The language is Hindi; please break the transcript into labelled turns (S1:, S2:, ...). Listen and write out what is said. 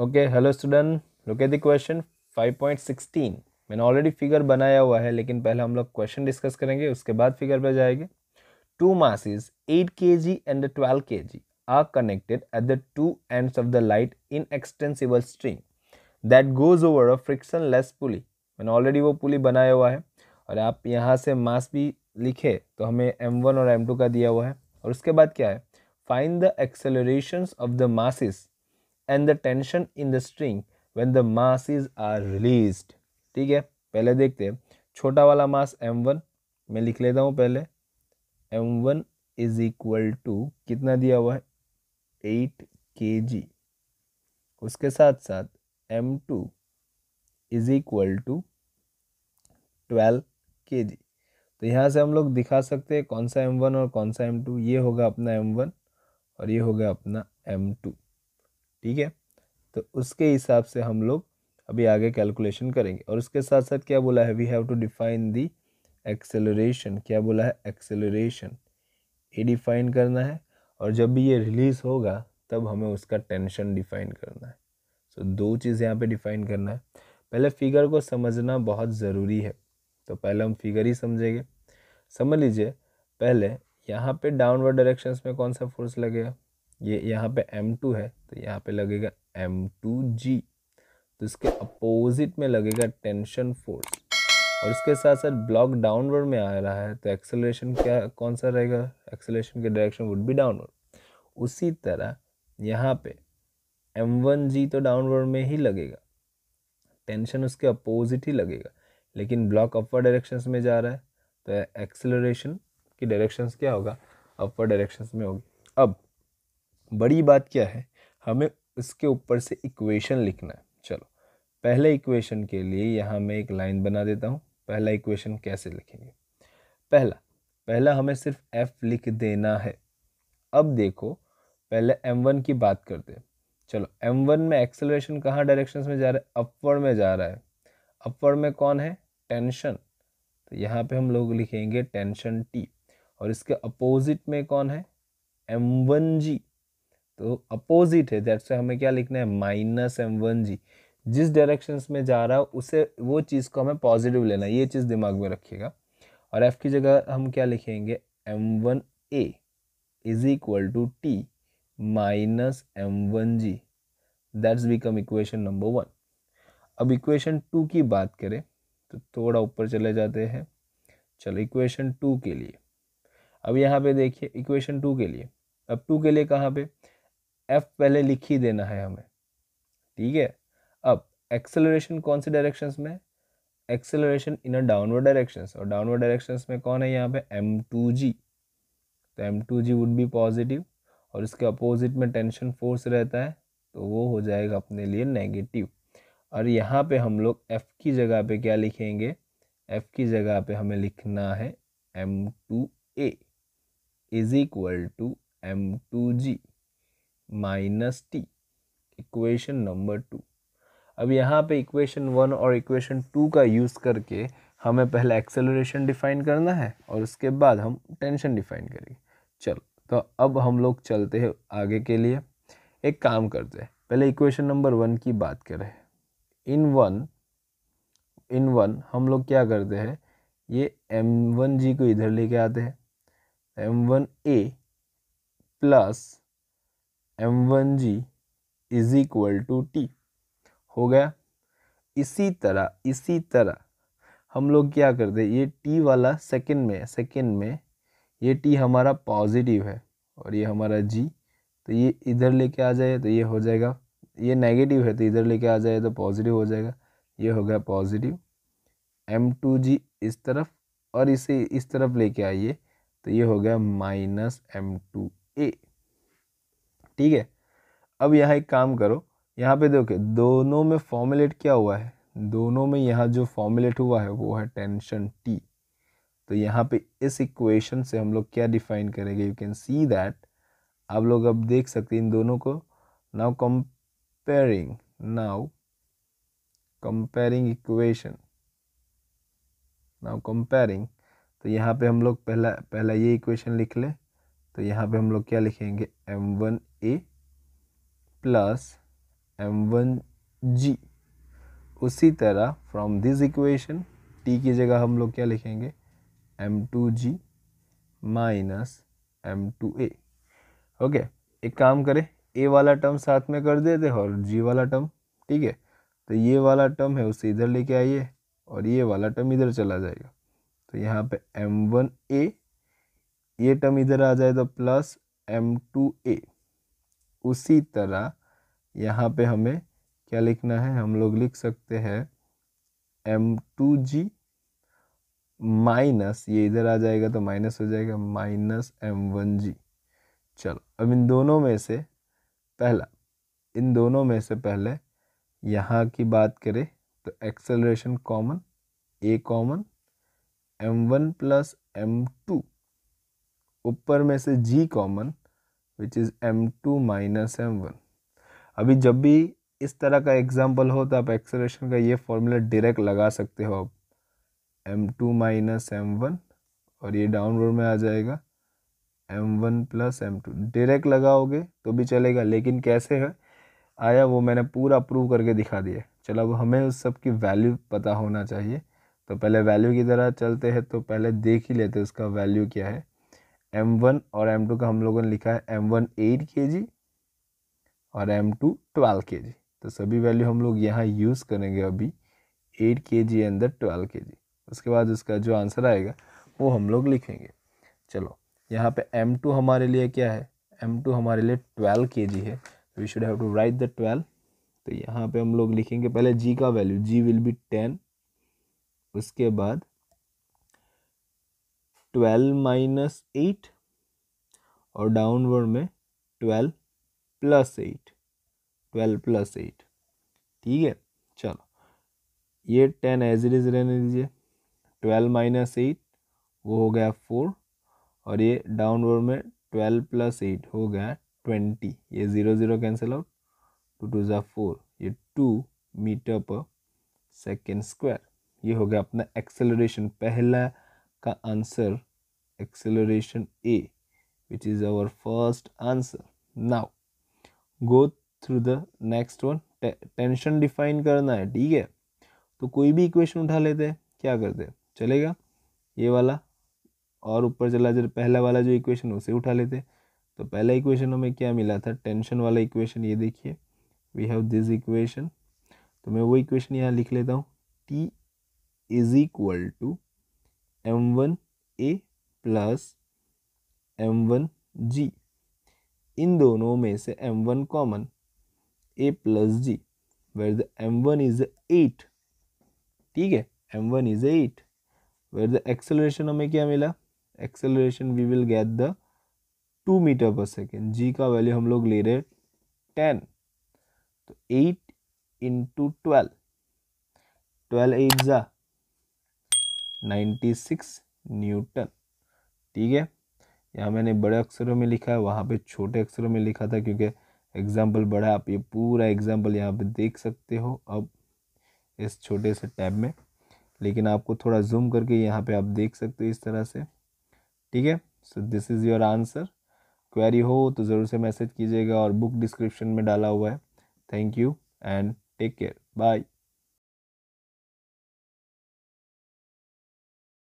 S1: Okay hello student look at the question 5.16 मैंने ऑलरेडी फिगर बनाया हुआ है लेकिन पहले हम लोग क्वेश्चन डिस्कस करेंगे उसके बाद फिगर पर जाएंगे two masses 8 K G 12 connected at the two the of the light in light string that goes over a frictionless pulley मैंने ऑलरेडी वो पुली बनाया हुआ है और आप यहाँ से मास भी लिखे तो हमें वन और टू का दिया हुआ है और उसके बाद क्या है find the acceleration of the masses and the tension in the string when the masses are released ठीक है पहले देखते हैं छोटा वाला मास एम वन मैं लिख लेता हूँ पहले M one is equal to कितना दिया हुआ है एट के जी उसके साथ साथ M two is equal to twelve के जी तो यहाँ से हम लोग दिखा सकते हैं कौन सा एम वन और कौन सा एम टू ये होगा अपना एम वन और ये होगा अपना एम टू ठीक है तो उसके हिसाब से हम लोग अभी आगे कैलकुलेशन करेंगे और उसके साथ साथ क्या बोला है we have to define the acceleration क्या बोला है एक्सेलरेशन ये डिफाइन करना है और जब भी ये रिलीज़ होगा तब हमें उसका टेंशन डिफाइन करना है सो so, दो चीज़ यहाँ पे डिफाइन करना है पहले फिगर को समझना बहुत ज़रूरी है तो पहले हम फिगर ही समझेंगे समझ लीजिए पहले यहाँ पे डाउनवर्ड डायरेक्शंस में कौन सा फोर्स लगेगा ये यहाँ पे M2 है तो यहाँ पे लगेगा M2G तो इसके अपोजिट में लगेगा टेंशन फोर्स और इसके साथ साथ ब्लॉक डाउनवर्ड में आ रहा है तो एक्सेलरेशन क्या कौन सा रहेगा एक्सेलरेशन के डायरेक्शन वुड बी डाउनवर्ड उसी तरह यहाँ पे एम वन जी तो डाउनवर्ड में ही लगेगा टेंशन उसके अपोजिट ही लगेगा लेकिन ब्लॉक अपर डायरेक्शन में जा रहा है तो एक्सेलरेशन की डायरेक्शन क्या होगा अपर डायरेक्शन में होगी अब बड़ी बात क्या है हमें इसके ऊपर से इक्वेशन लिखना है चलो पहले इक्वेशन के लिए यहाँ मैं एक लाइन बना देता हूँ पहला इक्वेशन कैसे लिखेंगे पहला पहला हमें सिर्फ एफ लिख देना है अब देखो पहले एम वन की बात करते हैं चलो एम वन में एक्सेलरेशन कहाँ डायरेक्शंस में जा रहा है अपवर्ड में जा रहा है अपवर्ड में कौन है टेंशन तो यहाँ पे हम लोग लिखेंगे टेंशन टी और इसके अपोजिट में कौन है एम वन जी तो अपोजिट है जैसे हमें क्या लिखना है माइनस एम वन जी जिस डायरेक्शन में जा रहा है उसे वो चीज़ को हमें पॉजिटिव लेना है ये चीज़ दिमाग में रखिएगा और एफ़ की जगह हम क्या लिखेंगे M one A is equal to T minus M one G that's become equation number one अब इक्वेशन टू की बात करें तो थोड़ा ऊपर चले जाते हैं चलो इक्वेशन टू के लिए अब यहाँ पे देखिए इक्वेशन टू के लिए अब टू के लिए कहाँ पे एफ पहले लिख ही देना है हमें ठीक है अब एक्सेलरेशन कौन से डायरेक्शंस में acceleration in a downward directions और डाउनवर्ड डायरेक्शंस में कौन है यहाँ पे एम टू जी तो M two G would be positive और इसके अपोजिट में टेंशन फोर्स रहता है तो वो हो जाएगा अपने लिए नेगेटिव और यहाँ पे हम लोग एफ़ की जगह पे क्या लिखेंगे एफ़ की जगह पे हमें लिखना है M two A is equal to M two G minus T equation number two अब यहाँ पे इक्वेशन वन और इक्वेशन टू का यूज़ करके हमें पहले एक्सेलरेशन डिफाइन करना है और उसके बाद हम टेंशन डिफाइन करेंगे चलो तो अब हम लोग चलते हैं आगे के लिए एक काम करते हैं पहले इक्वेशन नंबर वन की बात करें इन वन इन वन हम लोग क्या करते हैं ये एम वन जी को इधर लेके आते हैं M one A plus M one G is equal to T हो गया इसी तरह इसी तरह हम लोग क्या कर दे ये टी वाला सेकंड में सेकंड में ये टी हमारा पॉजिटिव है और ये हमारा जी तो ये इधर लेके आ जाए तो ये हो जाएगा ये नेगेटिव है तो इधर लेके आ जाए तो पॉजिटिव हो जाएगा ये हो गया पॉजिटिव एम टू जी इस तरफ और इसे इस तरफ लेके आइए तो ये हो गया माइनस एम टू ए ठीक है अब यहाँ एक काम करो यहाँ पे देखो दोनों में फॉर्मुलेट क्या हुआ है दोनों में यहाँ जो फॉर्मुलेट हुआ है वो है टेंशन टी तो यहाँ पे इस इक्वेशन से हम लोग क्या डिफाइन करेंगे यू कैन सी दैट आप लोग अब देख सकते हैं इन दोनों को now comparing now comparing equation now comparing तो यहाँ पे हम लोग पहला पहला ये इक्वेशन लिख लें तो यहाँ पे हम लोग क्या लिखेंगे M one A plus M one G उसी तरह फ्रॉम दिस इक्वेशन टी की जगह हम लोग क्या लिखेंगे M two G minus M two A okay एक काम करें ए वाला टर्म साथ में कर देते और जी वाला टर्म ठीक है तो ये वाला टर्म है उसे इधर लेके आइए और ये वाला टर्म इधर चला जाएगा तो यहाँ पे एम वन ए ये टर्म इधर आ जाए तो प्लस एम टू ए उसी तरह यहाँ पे हमें क्या लिखना है हम लोग लिख सकते हैं एम टू जी माइनस ये इधर आ जाएगा तो माइनस हो जाएगा माइनस एम वन जी चलो अब इन दोनों में से पहला इन दोनों में से पहले यहाँ की बात करें तो acceleration common A common M one plus M two ऊपर में से g common which is M two minus M one अभी जब भी इस तरह का एग्जाम्पल हो तो आप एक्सलेशन का ये फॉर्मूला डायरेक्ट लगा सकते हो आप M two minus M one और ये डाउनवर्ड में आ जाएगा M one plus M two direct लगाओगे तो भी चलेगा लेकिन कैसे है आया वो मैंने पूरा प्रूव करके दिखा दिया चलो अब हमें उस सब की वैल्यू पता होना चाहिए तो पहले वैल्यू की तरह चलते हैं तो पहले देख ही लेते उसका वैल्यू क्या है एम वन और एम टू का हम लोगों ने लिखा है एम वन एट के जी और एम टू ट्वेल्व के जी तो सभी वैल्यू हम लोग यहाँ यूज़ करेंगे अभी एट के जी अंदर ट्वेल्व के जी उसके बाद उसका जो आंसर आएगा वो हम लोग लिखेंगे चलो यहाँ पे एम टू हमारे लिए क्या है एम टू हमारे लिए ट्वेल्व के जी है we should have to write the twelve तो यहाँ पे हम लोग लिखेंगे पहले जी का value G will be ten उसके बाद ट्वेल्व माइनस एट और डाउनवर्ड में twelve plus eight twelve plus eight ठीक है चलो ये टेन एज इट इज़ रहने दीजिए ट्वेल्व माइनस एट वो हो गया फोर और ये डाउनवर्ड में ट्वेल्व प्लस एट हो गया ट्वेंटी ये zero zero cancel out two two ज़ा फोर ये two metre per second square ये हो गया अपना एक्सेलरेशन पहला का answer acceleration A, which is our first answer. Now, go through the next one. Tension define करना है ठीक है तो कोई भी इक्वेशन उठा लेते हैं क्या करते हैं चलेगा ये वाला और ऊपर चला जाए पहला वाला जो इक्वेशन उसे उठा लेते तो पहला इक्वेशन हमें क्या मिला था टेंशन वाला इक्वेशन ये देखिए वी हैव दिस इक्वेशन तो मैं वो इक्वेशन यहाँ लिख लेता हूँ T is equal to M one A plus M one G इन दोनों में से M one common A plus G where the M one is eight ठीक है M one is eight where the acceleration हमें क्या मिला acceleration we will get the two metre per second G का वैल्यू हम लोग ले रहे टेन तो eight into twelve twelve eight ज़ा नाइन्टी सिक्स न्यूटन ठीक है यहाँ मैंने बड़े अक्षरों में लिखा है वहाँ पे छोटे अक्षरों में लिखा था क्योंकि एग्ज़ाम्पल बड़ा आप ये पूरा एग्ज़ाम्पल यहाँ पे देख सकते हो अब इस छोटे से टैब में लेकिन आपको थोड़ा जूम करके यहाँ पे आप देख सकते हो इस तरह से ठीक है so this is your answer query हो तो ज़रूर से मैसेज कीजिएगा और बुक डिस्क्रिप्शन में डाला हुआ है thank you and take care bye